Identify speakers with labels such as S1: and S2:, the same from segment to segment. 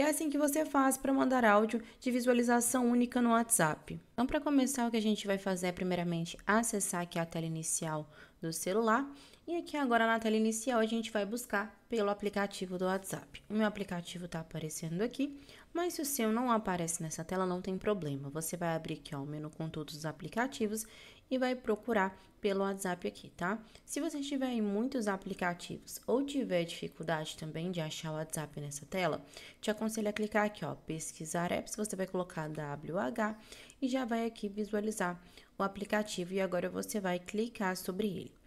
S1: é assim que você faz para mandar áudio de visualização única no WhatsApp. Então, para começar, o que a gente vai fazer é primeiramente acessar aqui a tela inicial do celular e aqui agora na tela inicial a gente vai buscar pelo aplicativo do WhatsApp. O meu aplicativo está aparecendo aqui, mas se o seu não aparece nessa tela, não tem problema. Você vai abrir aqui ó, o menu com todos os aplicativos e vai procurar pelo WhatsApp aqui, tá? Se você tiver em muitos aplicativos ou tiver dificuldade também de achar o WhatsApp nessa tela, te aconselho a clicar aqui, ó, pesquisar apps, você vai colocar WH e já vai aqui visualizar o aplicativo e agora você vai clicar sobre ele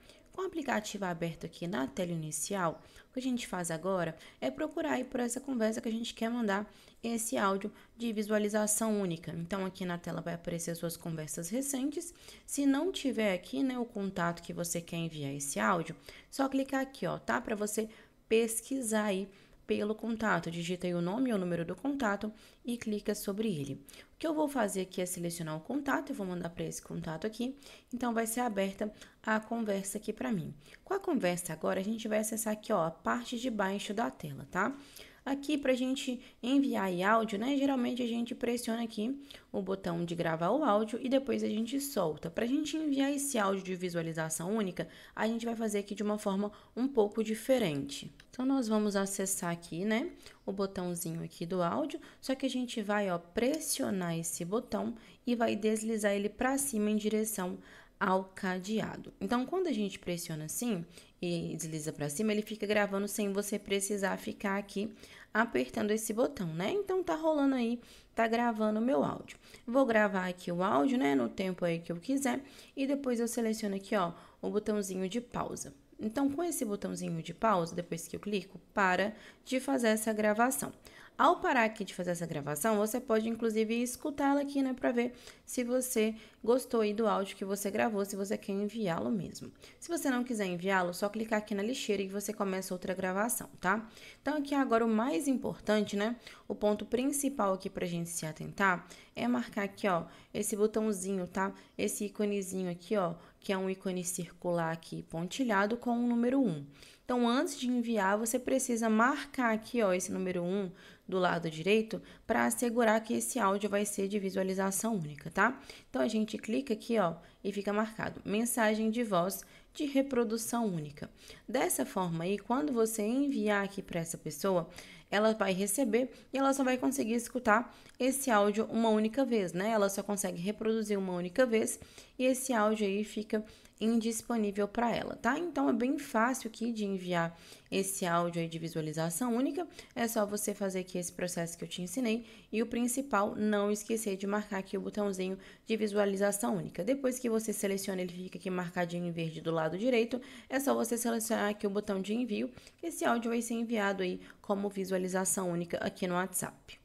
S1: aplicativo aberto aqui na tela inicial, o que a gente faz agora é procurar aí por essa conversa que a gente quer mandar esse áudio de visualização única. Então, aqui na tela vai aparecer as suas conversas recentes. Se não tiver aqui né, o contato que você quer enviar esse áudio, só clicar aqui, ó, tá? Para você pesquisar aí pelo contato. Digita aí o nome ou o número do contato e clica sobre ele. O que eu vou fazer aqui é selecionar o contato, eu vou mandar para esse contato aqui. Então, vai ser aberta a conversa aqui para mim. Com a conversa agora, a gente vai acessar aqui, ó, a parte de baixo da tela, tá? Tá? Aqui para a gente enviar áudio, né? Geralmente a gente pressiona aqui o botão de gravar o áudio e depois a gente solta. Para a gente enviar esse áudio de visualização única, a gente vai fazer aqui de uma forma um pouco diferente. Então nós vamos acessar aqui, né? O botãozinho aqui do áudio, só que a gente vai ó pressionar esse botão e vai deslizar ele para cima em direção ao cadeado. Então, quando a gente pressiona assim e desliza para cima, ele fica gravando sem você precisar ficar aqui apertando esse botão, né? Então, tá rolando aí, tá gravando o meu áudio. Vou gravar aqui o áudio, né, no tempo aí que eu quiser, e depois eu seleciono aqui, ó, o botãozinho de pausa. Então, com esse botãozinho de pausa, depois que eu clico, para de fazer essa gravação. Ao parar aqui de fazer essa gravação, você pode inclusive escutá-la aqui, né, para ver se você gostou aí do áudio que você gravou, se você quer enviá-lo mesmo. Se você não quiser enviá-lo, só clicar aqui na lixeira e você começa outra gravação, tá? Então aqui agora o mais importante, né, o ponto principal aqui pra gente se atentar é marcar aqui, ó, esse botãozinho, tá? Esse íconezinho aqui, ó, que é um ícone circular aqui pontilhado com o número 1. Então, antes de enviar, você precisa marcar aqui, ó, esse número 1 do lado direito, para assegurar que esse áudio vai ser de visualização única, tá? Então, a gente clica aqui, ó, e fica marcado mensagem de voz de reprodução única. Dessa forma aí, quando você enviar aqui para essa pessoa, ela vai receber e ela só vai conseguir escutar esse áudio uma única vez, né? Ela só consegue reproduzir uma única vez e esse áudio aí fica indisponível para ela, tá? Então é bem fácil aqui de enviar esse áudio aí de visualização única. É só você fazer aqui esse processo que eu te ensinei e o principal, não esquecer de marcar aqui o botãozinho de visualização única. Depois que você seleciona, ele fica aqui marcadinho em verde do lado direito. É só você selecionar aqui o botão de envio. Esse áudio vai ser enviado aí como visualização única aqui no WhatsApp.